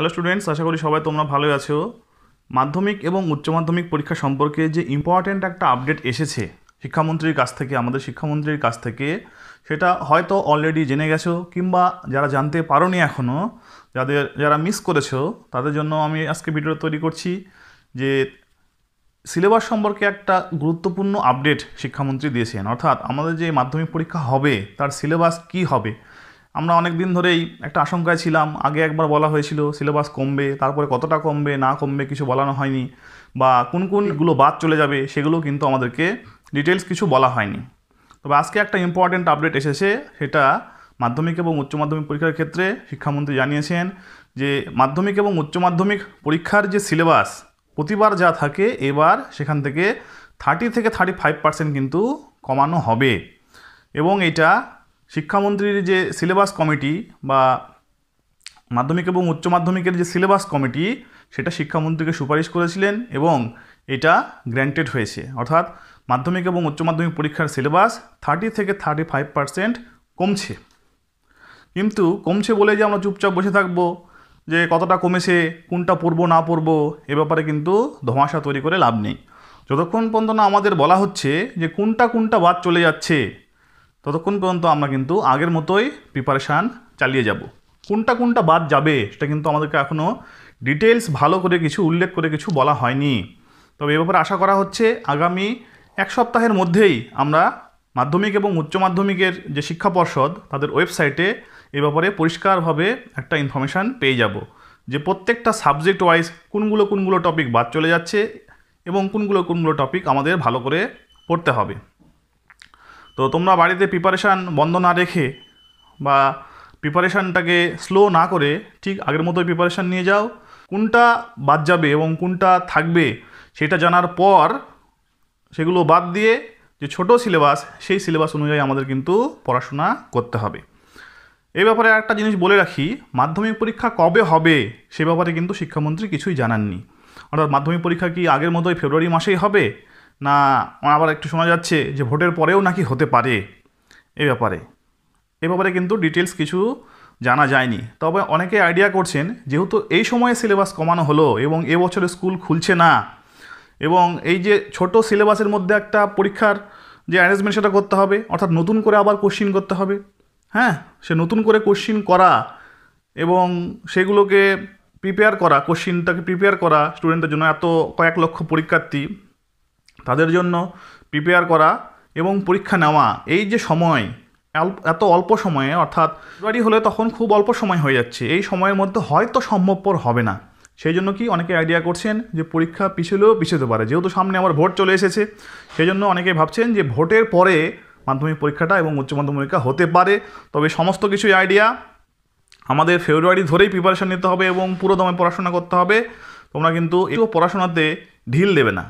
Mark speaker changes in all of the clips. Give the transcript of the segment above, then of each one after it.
Speaker 1: hello students আশা করি সবাই তোমরা ভালো আছো মাধ্যমিক এবং উচ্চ মাধ্যমিক পরীক্ষা সম্পর্কে যে ইম্পর্ট্যান্ট একটা আপডেট এসেছে শিক্ষামন্ত্রীর কাছ থেকে আমাদের শিক্ষামন্ত্রীর কাছ থেকে সেটা হয়তো অলরেডি জেনে গেছো কিংবা যারা জানতে পারোনি এখনও যাদের যারা মিস করেছো তাদের জন্য আমি আজকে ভিডিও তৈরি করছি যে সিলেবাস সম্পর্কে একটা গুরুত্বপূর্ণ আপডেট শিক্ষামন্ত্রী দিয়েছেন অর্থাৎ আমাদের যে মাধ্যমিক পরীক্ষা হবে তার সিলেবাস কি হবে আমরা অনেক দিন ধরেই একটা আশঙ্কায় ছিলাম আগে একবার বলা হয়েছিল সিলেবাস কমবে তারপরে কতটা কমবে না কমবে কিছু বলানো হয়নি বা কোন কোনগুলো বাদ চলে যাবে সেগুলো কিন্তু আমাদেরকে ডিটেলস কিছু বলা হয়নি তবে আজকে একটা ইম্পর্ট্যান্ট আপডেট এসেছে সেটা মাধ্যমিক এবং উচ্চ মাধ্যমিক পরীক্ষার ক্ষেত্রে শিক্ষামন্ত্রী জানিয়েছেন যে মাধ্যমিক এবং উচ্চ মাধ্যমিক পরীক্ষার যে সিলেবাস প্রতিবার যা থাকে এবার সেখান থেকে থার্টি থেকে থার্টি ফাইভ পার্সেন্ট কিন্তু কমানো হবে এবং এটা শিক্ষামন্ত্রীর যে সিলেবাস কমিটি বা মাধ্যমিক এবং উচ্চ মাধ্যমিকের যে সিলেবাস কমিটি সেটা শিক্ষামন্ত্রীকে সুপারিশ করেছিলেন এবং এটা গ্র্যান্টেড হয়েছে অর্থাৎ মাধ্যমিক এবং উচ্চ মাধ্যমিক পরীক্ষার সিলেবাস থার্টি থেকে থার্টি ফাইভ পার্সেন্ট কমছে কিন্তু কমছে বলে যে আমরা চুপচাপ বসে থাকবো যে কতটা কমেছে কোনটা পড়বো না পড়বো এ ব্যাপারে কিন্তু ধোঁয়াশা তৈরি করে লাভ নেই যতক্ষণ পর্যন্ত না আমাদের বলা হচ্ছে যে কোনটা কোনটা বাদ চলে যাচ্ছে ততক্ষণ পর্যন্ত আমরা কিন্তু আগের মতোই প্রিপারেশান চালিয়ে যাব কোনটা কোনটা বাদ যাবে সেটা কিন্তু আমাদেরকে এখনও ডিটেলস ভালো করে কিছু উল্লেখ করে কিছু বলা হয়নি তবে এ ব্যাপারে আশা করা হচ্ছে আগামী এক সপ্তাহের মধ্যেই আমরা মাধ্যমিক এবং উচ্চ মাধ্যমিকের যে শিক্ষা পর্ষদ তাদের ওয়েবসাইটে এ ব্যাপারে পরিষ্কারভাবে একটা ইনফরমেশান পেয়ে যাব যে প্রত্যেকটা সাবজেক্ট ওয়াইজ কোনগুলো কোনগুলো টপিক বাদ চলে যাচ্ছে এবং কোনগুলো কোনগুলো টপিক আমাদের ভালো করে পড়তে হবে তো তোমরা বাড়িতে প্রিপারেশান বন্ধ না রেখে বা প্রিপারেশানটাকে স্লো না করে ঠিক আগের মতোই প্রিপারেশান নিয়ে যাও কোনটা বাদ যাবে এবং কোনটা থাকবে সেটা জানার পর সেগুলো বাদ দিয়ে যে ছোট সিলেবাস সেই সিলেবাস অনুযায়ী আমাদের কিন্তু পড়াশোনা করতে হবে এই ব্যাপারে একটা জিনিস বলে রাখি মাধ্যমিক পরীক্ষা কবে হবে সে ব্যাপারে কিন্তু শিক্ষামন্ত্রী কিছুই জানাননি অর্থাৎ মাধ্যমিক পরীক্ষা কি আগের মতোই ফেব্রুয়ারি মাসেই হবে না আবার একটু শোনা যাচ্ছে যে ভোটের পরেও নাকি হতে পারে এ ব্যাপারে এ ব্যাপারে কিন্তু ডিটেলস কিছু জানা যায়নি তবে অনেকে আইডিয়া করছেন যেহেতু এই সময়ে সিলেবাস কমানো হলো এবং এবছরে স্কুল খুলছে না এবং এই যে ছোট সিলেবাসের মধ্যে একটা পরীক্ষার যে অ্যারেঞ্জমেন্ট সেটা করতে হবে অর্থাৎ নতুন করে আবার কোশ্চিন করতে হবে হ্যাঁ সে নতুন করে কোশ্চিন করা এবং সেগুলোকে প্রিপেয়ার করা কোশ্চিনটাকে প্রিপেয়ার করা স্টুডেন্টদের জন্য এত কয়েক লক্ষ পরীক্ষার্থী তাদের জন্য প্রিপেয়ার করা এবং পরীক্ষা নেওয়া এই যে সময় এত অল্প সময়ে অর্থাৎ ফেব্রুয়ারি হলে তখন খুব অল্প সময় হয়ে যাচ্ছে এই সময়ের মধ্যে হয়তো সম্ভবপর হবে না সেই জন্য কি অনেকে আইডিয়া করছেন যে পরীক্ষা পিছলেও পিছিয়ে পারে যেহেতু সামনে আমার ভোট চলে এসেছে সেই জন্য অনেকে ভাবছেন যে ভোটের পরে মাধ্যমিক পরীক্ষাটা এবং উচ্চ মাধ্যমিক পরীক্ষা হতে পারে তবে সমস্ত কিছুই আইডিয়া আমাদের ফেব্রুয়ারি ধরেই প্রিপারেশান নিতে হবে এবং পুরো দমে পড়াশোনা করতে হবে তোমরা কিন্তু এই পড়াশোনাতে ঢিল দেবে না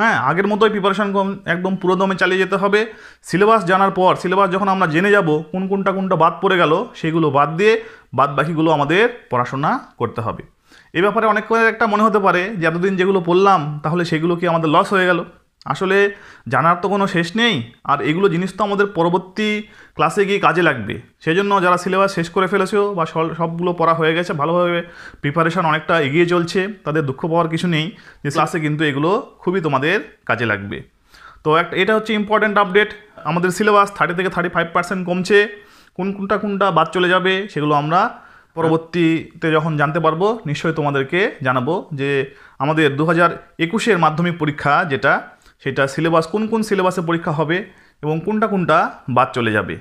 Speaker 1: হ্যাঁ আগের মতোই প্রিপারেশান একদম পুরোদমে চালিয়ে যেতে হবে সিলেবাস জানার পর সিলেবাস যখন আমরা জেনে যাব কোন কোনটা কোনটা বাদ পড়ে গেল সেগুলো বাদ দিয়ে বাদ বাকিগুলো আমাদের পড়াশোনা করতে হবে এ ব্যাপারে অনেক একটা মনে হতে পারে যে এতদিন যেগুলো পড়লাম তাহলে সেগুলো কি আমাদের লস হয়ে গেল আসলে জানার তো কোনো শেষ নেই আর এগুলো জিনিস তো আমাদের পরবর্তী ক্লাসে গিয়ে কাজে লাগবে সেজন্য যারা সিলেবাস শেষ করে ফেলেছো বা সবগুলো পড়া হয়ে গেছে ভালোভাবে প্রিপারেশান অনেকটা এগিয়ে চলছে তাদের দুঃখ পাওয়ার কিছু নেই যে ক্লাসে কিন্তু এগুলো খুবই তোমাদের কাজে লাগবে তো একটা এটা হচ্ছে ইম্পর্ট্যান্ট আপডেট আমাদের সিলেবাস থার্টি থেকে থার্টি ফাইভ পার্সেন্ট কমছে কোন কোনটা কোনটা বাদ চলে যাবে সেগুলো আমরা পরবর্তীতে যখন জানতে পারবো নিশ্চয়ই তোমাদেরকে জানাবো যে আমাদের দু হাজার একুশের মাধ্যমিক পরীক্ষা যেটা সেটা সিলেবাস কোন কোন সিলেবাসে পরীক্ষা হবে এবং কোনটা কোনটা বাদ চলে যাবে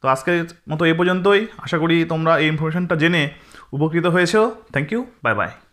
Speaker 1: তো আজকের মতো এ পর্যন্তই আশা করি তোমরা এই ইনফরমেশনটা জেনে উপকৃত হয়েছো থ্যাংক ইউ বাই বাই